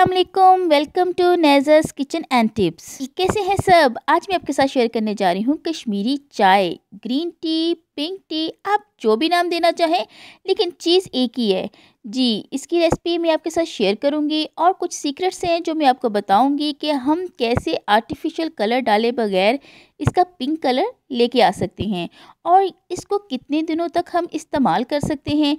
Aslam welcome to नेजर्स kitchen and tips कैसे हैं सब आज मैं आपके साथ शेयर करने जा रही हूँ कश्मीरी चाय ग्रीन टी पिंक टी आप जो भी नाम देना चाहें लेकिन चीज़ एक ही है जी इसकी रेसिपी मैं आपके साथ शेयर करूँगी और कुछ सीक्रेट्स हैं जो मैं आपको बताऊँगी कि हम कैसे आर्टिफिशियल कलर डाले बगैर इसका पिंक कलर लेके आ सकते हैं और इसको कितने दिनों तक हम इस्तेमाल कर सकते हैं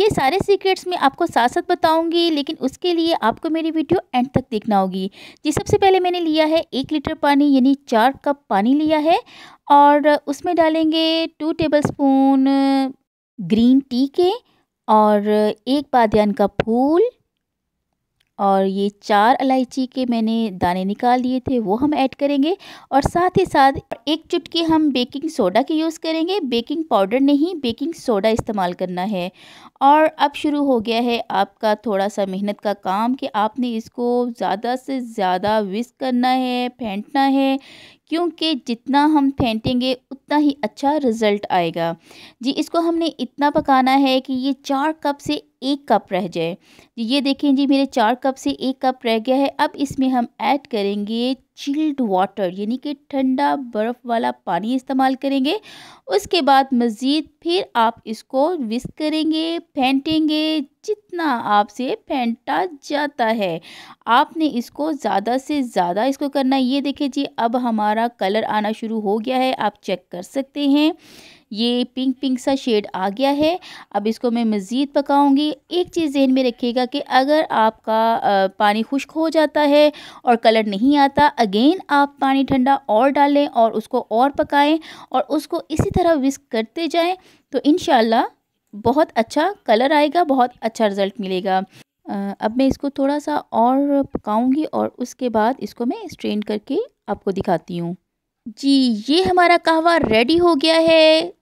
ये सारे सीक्रेट्स मैं आपको साथ साथ बताऊंगी लेकिन उसके लिए आपको मेरी वीडियो एंड तक देखना होगी जी सबसे पहले मैंने लिया है एक लीटर पानी यानी चार कप पानी लिया है और उसमें डालेंगे टू टेबलस्पून ग्रीन टी के और एक बादन का फूल और ये चार इलायची के मैंने दाने निकाल लिए थे वो हम ऐड करेंगे और साथ ही साथ एक चुटकी हम बेकिंग सोडा की यूज़ करेंगे बेकिंग पाउडर नहीं बेकिंग सोडा इस्तेमाल करना है और अब शुरू हो गया है आपका थोड़ा सा मेहनत का काम कि आपने इसको ज़्यादा से ज़्यादा विस्क करना है फेंटना है क्योंकि जितना हम फेंटेंगे उतना ही अच्छा रिज़ल्ट आएगा जी इसको हमने इतना पकाना है कि ये चार कप से एक कप रह जाए ये देखें जी मेरे चार कप से एक कप रह गया है अब इसमें हम ऐड करेंगे चिल्ड वाटर यानी कि ठंडा बर्फ़ वाला पानी इस्तेमाल करेंगे उसके बाद मज़ीद फिर आप इसको विस्क करेंगे फेंटेंगे जितना आपसे फेंटा जाता है आपने इसको ज़्यादा से ज़्यादा इसको करना ये देखें जी अब हमारा कलर आना शुरू हो गया है आप चेक कर सकते हैं ये पिंक पिंक सा शेड आ गया है अब इसको मैं मज़ीद पकाऊंगी एक चीज़ जहन में रखिएगा कि अगर आपका पानी खुश्क हो जाता है और कलर नहीं आता अगेन आप पानी ठंडा और डालें और उसको और पकाएं और उसको इसी तरह विस्क करते जाएं तो इन बहुत अच्छा कलर आएगा बहुत अच्छा रिज़ल्ट मिलेगा अब मैं इसको थोड़ा सा और पकाऊंगी और उसके बाद इसको मैं स्ट्रेन करके आपको दिखाती हूँ जी ये हमारा कहवा रेडी हो गया है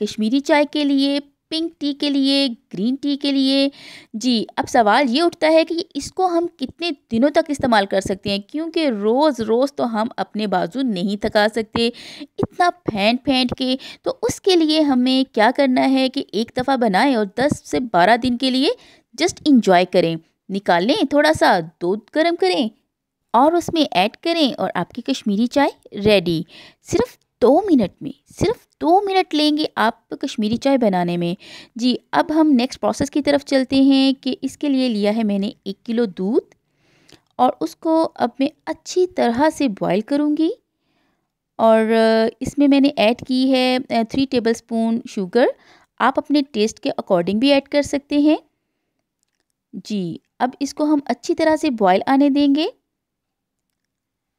कश्मीरी चाय के लिए पिंक टी के लिए ग्रीन टी के लिए जी अब सवाल ये उठता है कि इसको हम कितने दिनों तक इस्तेमाल कर सकते हैं क्योंकि रोज़ रोज़ तो हम अपने बाजू नहीं थका सकते इतना फेंट फेंट के तो उसके लिए हमें क्या करना है कि एक दफ़ा बनाएं और 10 से 12 दिन के लिए जस्ट इंजॉय करें निकालें थोड़ा सा दूध गर्म करें और उसमें ऐड करें और आपकी कश्मीरी चाय रेडी सिर्फ दो मिनट में सिर्फ दो मिनट लेंगे आप कश्मीरी चाय बनाने में जी अब हम नेक्स्ट प्रोसेस की तरफ चलते हैं कि इसके लिए लिया है मैंने एक किलो दूध और उसको अब मैं अच्छी तरह से बॉईल करूँगी और इसमें मैंने ऐड की है थ्री टेबल स्पून शुगर आप अपने टेस्ट के अकॉर्डिंग भी ऐड कर सकते हैं जी अब इसको हम अच्छी तरह से बॉयल आने देंगे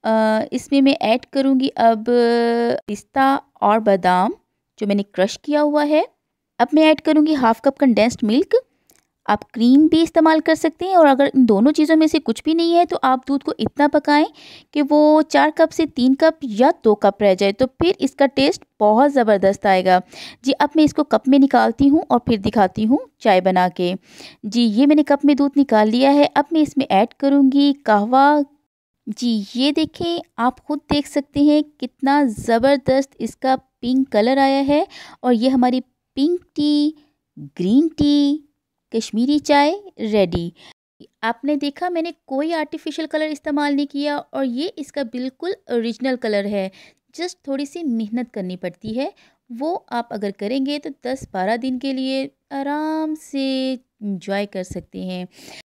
इसमें मैं ऐड करूँगी अब पिस्ता और बादाम जो मैंने क्रश किया हुआ है अब मैं ऐड करूँगी हाफ़ कप कंडेंस्ड मिल्क आप क्रीम भी इस्तेमाल कर सकते हैं और अगर इन दोनों चीज़ों में से कुछ भी नहीं है तो आप दूध को इतना पकाएं कि वो चार कप से तीन कप या दो कप रह जाए तो फिर इसका टेस्ट बहुत ज़बरदस्त आएगा जी अब मैं इसको कप में निकालती हूँ और फिर दिखाती हूँ चाय बना के जी ये मैंने कप में दूध निकाल लिया है अब मैं इसमें ऐड करूँगी कहवा जी ये देखें आप ख़ुद देख सकते हैं कितना ज़बरदस्त इसका पिंक कलर आया है और ये हमारी pink tea green tea Kashmiri चाय रेडी आपने देखा मैंने कोई आर्टिफिशियल कलर इस्तेमाल नहीं किया और ये इसका बिल्कुल ओरिजिनल कलर है जस्ट थोड़ी सी मेहनत करनी पड़ती है वो आप अगर करेंगे तो 10-12 दिन के लिए आराम से इंजॉय कर सकते हैं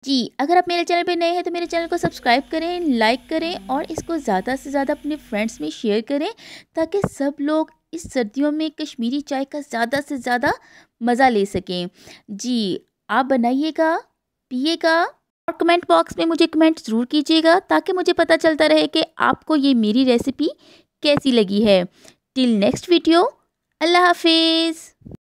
जी अगर आप मेरे चैनल पर नए हैं तो मेरे चैनल को सब्सक्राइब करें लाइक करें और इसको ज़्यादा से ज़्यादा अपने फ्रेंड्स में शेयर करें ताकि सब लोग इस सर्दियों में कश्मीरी चाय का ज़्यादा से ज़्यादा मज़ा ले सकें जी आप बनाइएगा पिएगा और कमेंट बॉक्स में मुझे कमेंट ज़रूर कीजिएगा ताकि मुझे पता चलता रहे कि आपको ये मेरी रेसिपी कैसी लगी है टिल नेक्स्ट वीडियो अल्लाह हाफिज़